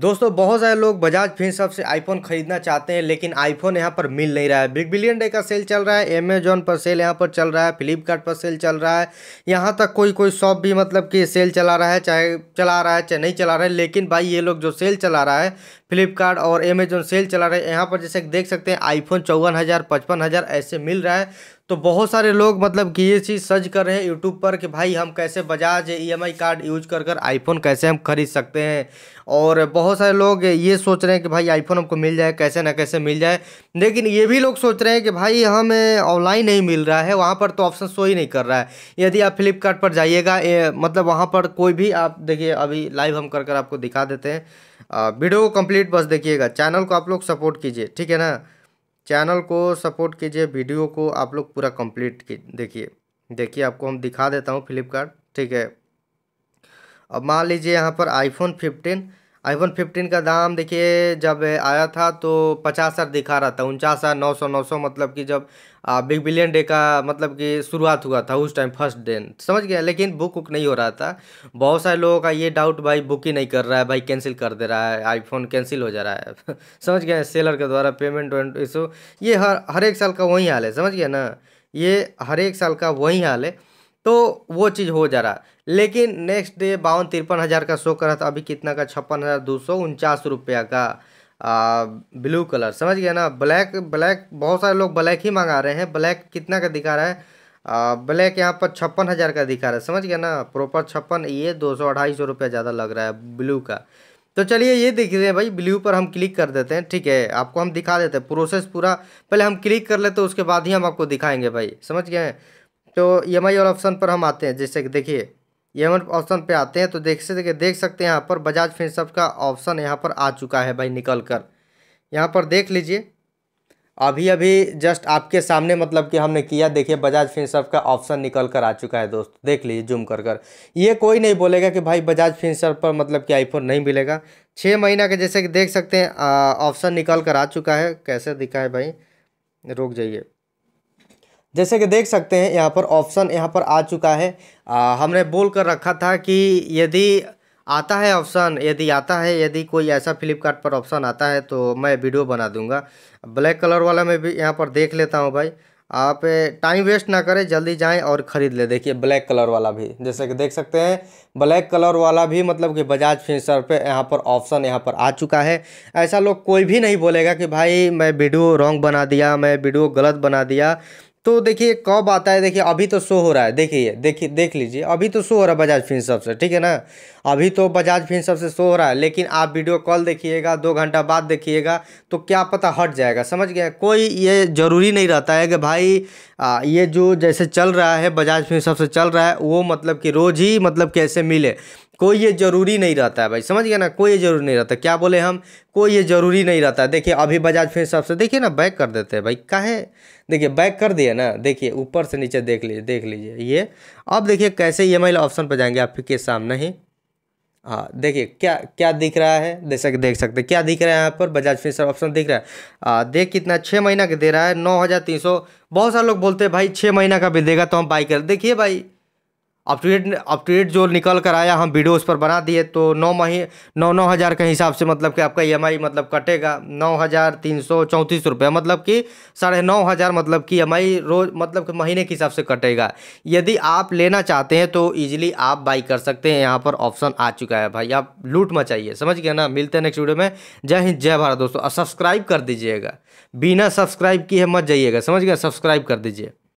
दोस्तों बहुत सारे लोग बजाज फिन से आईफोन खरीदना चाहते हैं लेकिन आईफोन यहाँ पर मिल नहीं रहा है बिग बिलियन डे का सेल चल रहा है अमेजोन पर सेल यहाँ पर चल रहा है फ्लिपकार्ट पर सेल चल रहा है यहाँ तक कोई कोई शॉप भी मतलब कि सेल चला रहा है चाहे चला रहा है चाहे नहीं चला रहा है लेकिन भाई ये लोग जो सेल चला रहा है फ्लिपकार्ट और अमेजोन सेल चला रहे हैं यहाँ पर जैसे देख सकते हैं आईफोन चौवन हज़ार पचपन हज़ार ऐसे मिल रहा है तो बहुत सारे लोग मतलब कि ये चीज़ सर्च कर रहे हैं यूट्यूब पर कि भाई हम कैसे Bajaj E e card use कर कर आईफोन कैसे हम खरीद सकते हैं और बहुत सारे लोग ये सोच रहे हैं कि भाई आईफोन हमको मिल जाए कैसे ना कैसे मिल जाए लेकिन ये भी लोग सोच रहे हैं कि भाई हमें ऑनलाइन नहीं मिल रहा है वहाँ पर तो ऑप्शन शो ही नहीं कर रहा है यदि आप फ्लिपकार्ट पर जाइएगा मतलब वहाँ पर कोई भी आप देखिए अभी लाइव हम कर कर आपको दिखा देते हैं वीडियो को कम्प्लीट बस देखिएगा चैनल को आप लोग सपोर्ट कीजिए ठीक है ना चैनल को सपोर्ट कीजिए वीडियो को आप लोग पूरा कंप्लीट देखिए देखिए आपको हम दिखा देता हूँ फ्लिपकार्ट ठीक है अब मान लीजिए यहाँ पर आईफोन फिफ्टीन आईफोन फिफ्टीन का दाम देखिए जब आया था तो पचास हज़ार दिखा रहा था उनचास हज़ार नौ सौ नौ सौ मतलब कि जब बिग बिलियन डे का मतलब कि शुरुआत हुआ था उस टाइम फर्स्ट डे समझ गया लेकिन बुक उक नहीं हो रहा था बहुत सारे लोगों का ये डाउट भाई बुक ही नहीं कर रहा है भाई कैंसिल कर दे रहा है आईफोन कैंसिल हो जा रहा है समझ गया सेलर के द्वारा पेमेंट वेमेंट इशू ये हर हर एक साल का वही हाल है समझ गया ना ये हर एक साल का वही हाल है तो वो चीज़ हो जा रहा लेकिन नेक्स्ट डे बावन तिरपन हज़ार का शो कर रहा था अभी कितना का छप्पन हज़ार दो सौ उनचास रुपया का आ, ब्लू कलर समझ गया ना ब्लैक ब्लैक बहुत सारे लोग ब्लैक ही मंगा रहे हैं ब्लैक कितना का दिखा रहा है आ, ब्लैक यहाँ पर छप्पन हज़ार का दिखा रहा है समझ गया ना प्रॉपर छप्पन ये दो सौ अढ़ाई सौ रुपया ज़्यादा लग रहा है ब्लू का तो चलिए ये देख रहे हैं भाई ब्लू पर हम क्लिक कर देते हैं ठीक है आपको हम दिखा देते हैं प्रोसेस पूरा पहले हम क्लिक कर लेते हैं उसके बाद ही हम आपको दिखाएंगे भाई समझ गए तो ई एम आई वाला ऑप्शन पर हम आते हैं जैसे कि देखिए ई एम ऑप्शन पे आते हैं तो देख सकते देख सकते हैं यहाँ पर बजाज फिनसअप का ऑप्शन यहाँ पर आ चुका है भाई निकल कर यहाँ पर देख लीजिए अभी अभी जस्ट आपके सामने मतलब कि हमने किया देखिए बजाज फिनसर्व का ऑप्शन निकल कर आ चुका है दोस्त देख लीजिए जूम कर कर ये कोई नहीं बोलेगा कि भाई बजाज फिनसर्व पर मतलब कि आईफोन नहीं मिलेगा छः महीना के जैसे कि देख सकते हैं ऑप्शन निकल कर आ चुका है कैसे दिखा है भाई रुक जाइए जैसे कि देख सकते हैं यहाँ पर ऑप्शन यहाँ पर आ चुका है आ, हमने बोल कर रखा था कि यदि आता है ऑप्शन यदि आता है यदि कोई ऐसा फ्लिपकार्ट पर ऑप्शन आता है तो मैं वीडियो बना दूंगा ब्लैक कलर वाला मैं भी यहाँ पर देख लेता हूँ भाई आप टाइम वेस्ट ना करें जल्दी जाएं और ख़रीद ले देखिए ब्लैक कलर वाला भी जैसे कि देख सकते हैं ब्लैक कलर वाला भी मतलब कि बजाज फिंसर पे यहाँ पर ऑप्शन यहाँ पर आ चुका है ऐसा लोग कोई भी नहीं बोलेगा कि भाई मैं वीडियो रॉन्ग बना दिया मैं वीडियो गलत बना दिया तो देखिए कब आता है देखिए अभी तो शो हो रहा है देखिए देखिए देख लीजिए अभी तो शो हो रहा है बजाज फिन सबसे ठीक है ना अभी तो बजाज फिन सबसे शो हो रहा है लेकिन आप वीडियो कॉल देखिएगा दो घंटा बाद देखिएगा तो क्या पता हट जाएगा समझ गए कोई ये ज़रूरी नहीं रहता है कि भाई आ, ये जो जैसे चल रहा है बजाज फिन सबसे चल रहा है वो मतलब कि रोज़ ही मतलब कैसे मिले कोई ये ज़रूरी नहीं रहता है भाई समझ गया ना कोई ये ज़रूरी नहीं रहता क्या बोले हम कोई ये ज़रूरी नहीं रहता है देखिए अभी बजाज फिर सबसे देखिए ना बैक कर देते हैं भाई काहे देखिए बैक कर दिया ना देखिए ऊपर से नीचे देख लीजिए देख लीजिए ये अब देखिए कैसे ई ऑप्शन पर जाएंगे आपके सामने ही हाँ देखिए क्या क्या दिख रहा है जैसा कि देख सकते हैं क्या दिख रहा है यहाँ पर बजाज फिंसर ऑप्शन दिख रहा है आ, हाँ, देख कितना छः महीना का दे रहा है नौ हज़ार तीन सौ बहुत सारे लोग बोलते हैं भाई छः महीना का भी देगा तो हम बाई कर देखिए भाई अपटूडेट अपटूडेट जो निकल कर आया हम वीडियो उस पर बना दिए तो नौ मही नौ नौ हज़ार के हिसाब से मतलब कि आपका ई e मतलब कटेगा नौ हज़ार तीन सौ चौंतीस रुपये मतलब कि साढ़े नौ हज़ार मतलब कि ई e रोज़ मतलब कि महीने के हिसाब से कटेगा यदि आप लेना चाहते हैं तो ईजिली आप बाई कर सकते हैं यहाँ पर ऑप्शन आ चुका है भाई आप लूट मचाइए समझ गए ना मिलते हैं नेक्स्ट वीडियो में जय हिंद जय भारत दोस्तों सब्सक्राइब कर दीजिएगा बिना सब्सक्राइब किए मत जाइएगा समझ गए सब्सक्राइब कर दीजिए